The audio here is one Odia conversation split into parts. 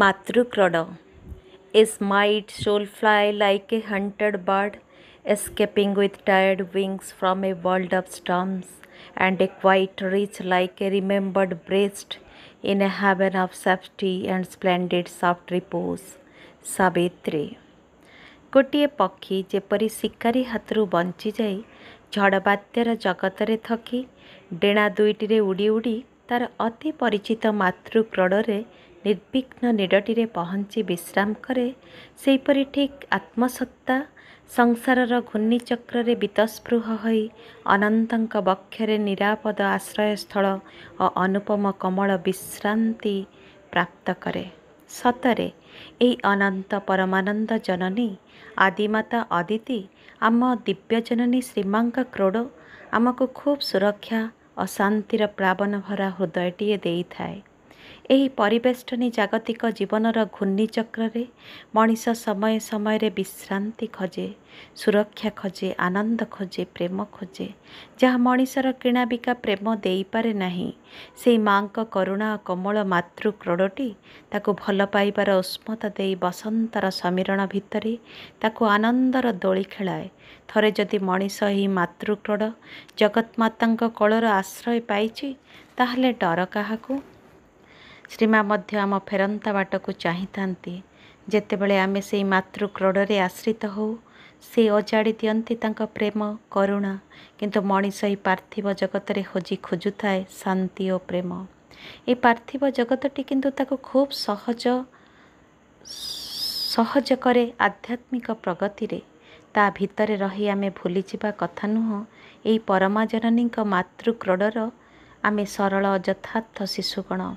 Matrukroda. A smite shall fly like a hunted bird, escaping with tired wings from a world of storms, and a quiet reach like a remembered breast in a haven of safety and splendid soft repose. Savitri ଗୋଟିଏ ପକ୍ଷୀ ଯେପରି ଶିକାରୀ ହାତରୁ ବଞ୍ଚିଯାଇ ଝଡ଼ ବାତ୍ୟାର ଜଗତରେ ଥକି ଡେଣା ଦୁଇଟିରେ ଉଡ଼ି ଉଡ଼ି ତା'ର ଅତି ପରିଚିତ ମାତୃ କ୍ରଡ଼ରେ ନିର୍ବିଘ୍ନ ନିଡ଼ଟିରେ ପହଞ୍ଚି ବିଶ୍ରାମ କରେ ସେହିପରି ଠିକ୍ ଆତ୍ମସତ୍ତା ସଂସାରର ଘୂର୍ଣ୍ଣିଚକ୍ରରେ ବିତସ୍ପୃହ ହୋଇ ଅନନ୍ତଙ୍କ ବକ୍ଷରେ ନିରାପଦ ଆଶ୍ରୟସ୍ଥଳ ଓ ଅନୁପମ କମଳ ବିଶ୍ରାନ୍ତି ପ୍ରାପ୍ତ କରେ ସତରେ ଏହି ଅନନ୍ତ ପରମାନନ୍ଦ ଜନନୀ ଆଦିମାତା ଅଦିତି ଆମ ଦିବ୍ୟ ଜନନୀ ଶ୍ରୀମାଙ୍କ କ୍ରୋଡ଼ ଆମକୁ ଖୁବ୍ ସୁରକ୍ଷା ଅଶାନ୍ତିର ପ୍ଲାବନ ଭରା ହୃଦୟଟିଏ ଦେଇଥାଏ ଏହି ପରିବେଷ୍ଟନୀ ଜାଗତିକ ଜୀବନର ଘୂର୍ଣ୍ଣିଚକ୍ରରେ ମଣିଷ ସମୟ ସମୟରେ ବିଶ୍ରାନ୍ତି ଖୋଜେ ସୁରକ୍ଷା ଖୋଜେ ଆନନ୍ଦ ଖୋଜେ ପ୍ରେମ ଖୋଜେ ଯାହା ମଣିଷର କିଣାବିକା ପ୍ରେମ ଦେଇପାରେ ନାହିଁ ସେଇ ମାଙ୍କ କରୁଣା କୋମଳ ମାତୃକ୍ରୋଡ଼ଟି ତାକୁ ଭଲ ପାଇବାର ଉଷ୍ମତା ଦେଇ ବସନ୍ତର ସମୀରଣ ଭିତରେ ତାକୁ ଆନନ୍ଦର ଦୋଳି ଖେଳାଏ ଥରେ ଯଦି ମଣିଷ ଏହି ମାତୃକ୍ରୋଡ଼ ଜଗତ୍ମାତାଙ୍କ କଳର ଆଶ୍ରୟ ପାଇଛି ତାହେଲେ ଡର କାହାକୁ ଶ୍ରୀମା ମଧ୍ୟ ଆମ ଫେରନ୍ତା ବାଟକୁ ଚାହିଁଥାନ୍ତି ଯେତେବେଳେ ଆମେ ସେଇ ମାତୃକ୍ରୋଡ଼ରେ ଆଶ୍ରିତ ହେଉ ସେ ଅଜାଡ଼ି ଦିଅନ୍ତି ତାଙ୍କ ପ୍ରେମ କରୁଣା କିନ୍ତୁ ମଣିଷ ଏହି ପାର୍ଥିବ ଜଗତରେ ହୋଜି ଖୋଜୁଥାଏ ଶାନ୍ତି ଓ ପ୍ରେମ ଏ ପାର୍ଥିବ ଜଗତଟି କିନ୍ତୁ ତାକୁ ଖୁବ୍ ସହଜ ସହଜ କରେ ଆଧ୍ୟାତ୍ମିକ ପ୍ରଗତିରେ ତା ଭିତରେ ରହି ଆମେ ଭୁଲିଯିବା କଥା ନୁହଁ ଏହି ପରମାଜନନୀଙ୍କ ମାତୃକ୍ରୋଡ଼ର ଆମେ ସରଳ ଯଥାର୍ଥ ଶିଶୁଗଣ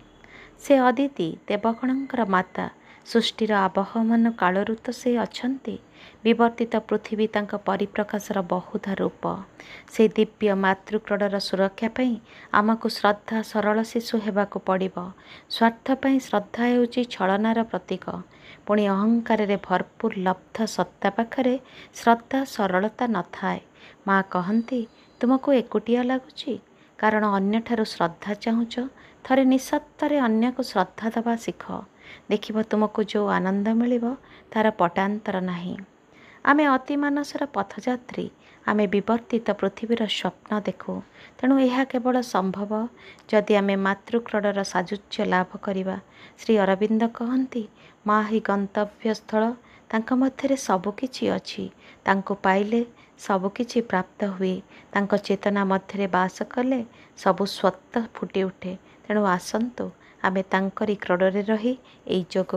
ସେ ଅଦିତି ଦେବଗଣଙ୍କର ମାତା ସୃଷ୍ଟିର ଆବହମାନ କାଳରୁ ତ ସେ ଅଛନ୍ତି ବିବର୍ତ୍ତିତ ପୃଥିବୀ ତାଙ୍କ ପରିପ୍ରକାଶର ବହୁଧା ରୂପ ସେ ଦିବ୍ୟ ମାତୃକ୍ରଡ଼ର ସୁରକ୍ଷା ପାଇଁ ଆମକୁ ଶ୍ରଦ୍ଧା ସରଳ ଶିଶୁ ହେବାକୁ ପଡ଼ିବ ସ୍ୱାର୍ଥ ପାଇଁ ଶ୍ରଦ୍ଧା ହେଉଛି ଛଳନାର ପ୍ରତୀକ ପୁଣି ଅହଙ୍କାରରେ ଭରପୁର ଲବ୍ଧ ସତ୍ତା ପାଖରେ ଶ୍ରଦ୍ଧା ସରଳତା ନଥାଏ ମା କହନ୍ତି ତୁମକୁ ଏକୁଟିଆ ଲାଗୁଛି କାରଣ ଅନ୍ୟଠାରୁ ଶ୍ରଦ୍ଧା ଚାହୁଁଛ ଥରେ ନିଃସତ୍ତରେ ଅନ୍ୟକୁ ଶ୍ରଦ୍ଧା ଦେବା ଶିଖ ଦେଖିବ ତୁମକୁ ଯେଉଁ ଆନନ୍ଦ ମିଳିବ ତାର ପଟାନ୍ତର ନାହିଁ ଆମେ ଅତିମାନସର ପଥଯାତ୍ରୀ ଆମେ ବିବର୍ତ୍ତିତ ପୃଥିବୀର ସ୍ୱପ୍ନ ଦେଖୁ ତେଣୁ ଏହା କେବଳ ସମ୍ଭବ ଯଦି ଆମେ ମାତୃକ୍ରଡ଼ର ସାଯୁଜ୍ୟ ଲାଭ କରିବା ଶ୍ରୀ ଅରବିନ୍ଦ କହନ୍ତି ମା ହି ଗନ୍ତବ୍ୟସ୍ଥଳ ତାଙ୍କ ମଧ୍ୟରେ ସବୁକିଛି ଅଛି ତାଙ୍କୁ ପାଇଲେ ସବୁ କିଛି ପ୍ରାପ୍ତ ହୁଏ ତାଙ୍କ ଚେତନା ମଧ୍ୟରେ ବାସ କଲେ ସବୁ ସ୍ୱତଃ ଫୁଟି ଉଠେ ତେଣୁ ଆସନ୍ତୁ ଆମେ ତାଙ୍କରି କ୍ରୋଡ଼ରେ ରହି ଏଇ ଯୋଗ